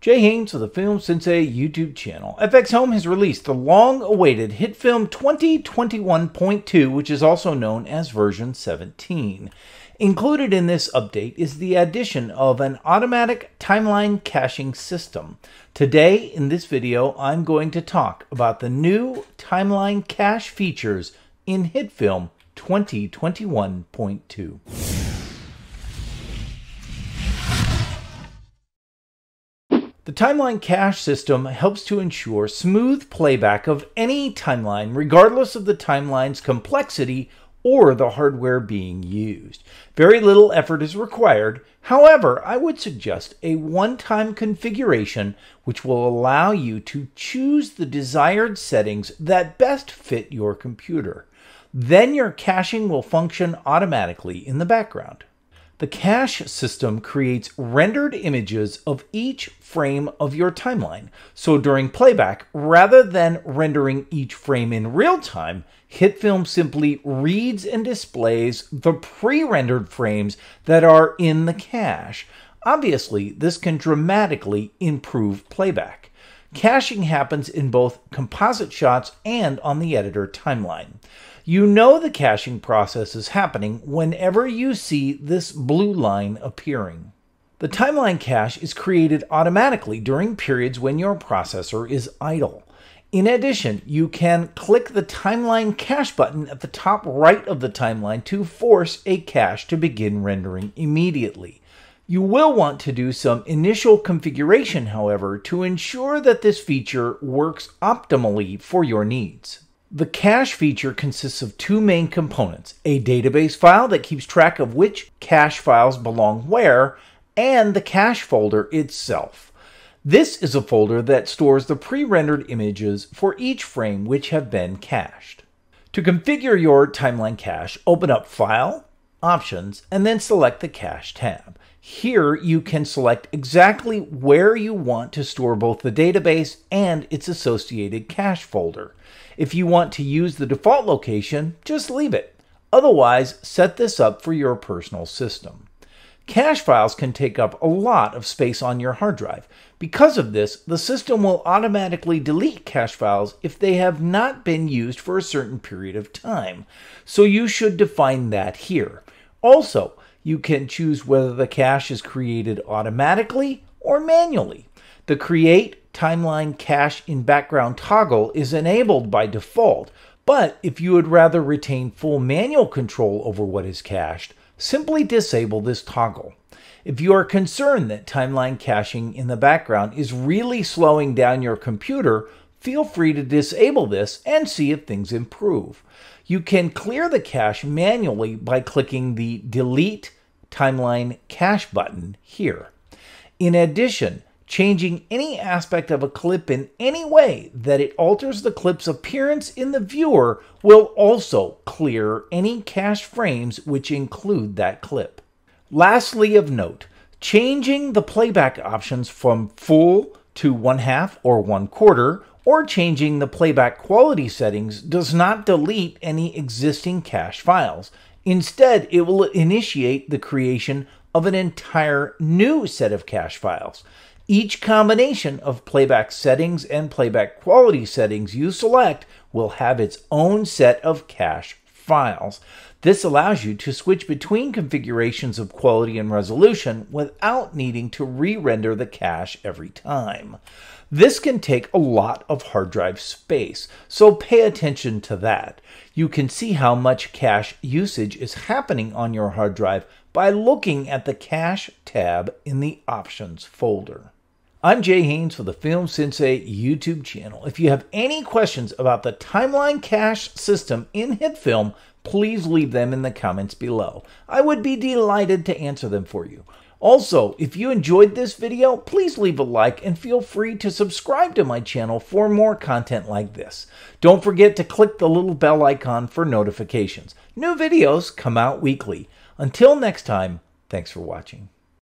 Jay Haynes of the Film Sensei YouTube channel. FX Home has released the long awaited hit film 2021.2, which is also known as version 17. Included in this update is the addition of an automatic timeline caching system. Today, in this video, I'm going to talk about the new timeline cache features in HitFilm 2021.2. The timeline cache system helps to ensure smooth playback of any timeline, regardless of the timeline's complexity or the hardware being used. Very little effort is required. However, I would suggest a one time configuration which will allow you to choose the desired settings that best fit your computer. Then your caching will function automatically in the background. The cache system creates rendered images of each frame of your timeline. So during playback, rather than rendering each frame in real time, HitFilm simply reads and displays the pre-rendered frames that are in the cache. Obviously, this can dramatically improve playback. Caching happens in both composite shots and on the editor timeline. You know the caching process is happening whenever you see this blue line appearing. The timeline cache is created automatically during periods when your processor is idle. In addition, you can click the timeline cache button at the top right of the timeline to force a cache to begin rendering immediately. You will want to do some initial configuration, however, to ensure that this feature works optimally for your needs. The cache feature consists of two main components, a database file that keeps track of which cache files belong where, and the cache folder itself. This is a folder that stores the pre-rendered images for each frame which have been cached. To configure your timeline cache, open up File, Options, and then select the Cache tab. Here you can select exactly where you want to store both the database and its associated cache folder. If you want to use the default location, just leave it. Otherwise, set this up for your personal system. Cache files can take up a lot of space on your hard drive. Because of this, the system will automatically delete cache files if they have not been used for a certain period of time. So you should define that here. Also, you can choose whether the cache is created automatically or manually. The Create Timeline Cache in Background toggle is enabled by default, but if you would rather retain full manual control over what is cached, simply disable this toggle. If you are concerned that timeline caching in the background is really slowing down your computer, feel free to disable this and see if things improve. You can clear the cache manually by clicking the Delete Timeline Cache button here. In addition, changing any aspect of a clip in any way that it alters the clip's appearance in the viewer will also clear any cache frames which include that clip. Lastly of note, changing the playback options from full to one half or one quarter or changing the playback quality settings does not delete any existing cache files. Instead, it will initiate the creation of an entire new set of cache files. Each combination of playback settings and playback quality settings you select will have its own set of cache files. This allows you to switch between configurations of quality and resolution without needing to re-render the cache every time. This can take a lot of hard drive space, so pay attention to that. You can see how much cache usage is happening on your hard drive by looking at the Cache tab in the Options folder. I'm Jay Haynes for the Film Sensei YouTube channel. If you have any questions about the timeline cache system in HitFilm, please leave them in the comments below. I would be delighted to answer them for you. Also, if you enjoyed this video, please leave a like and feel free to subscribe to my channel for more content like this. Don't forget to click the little bell icon for notifications. New videos come out weekly. Until next time, thanks for watching.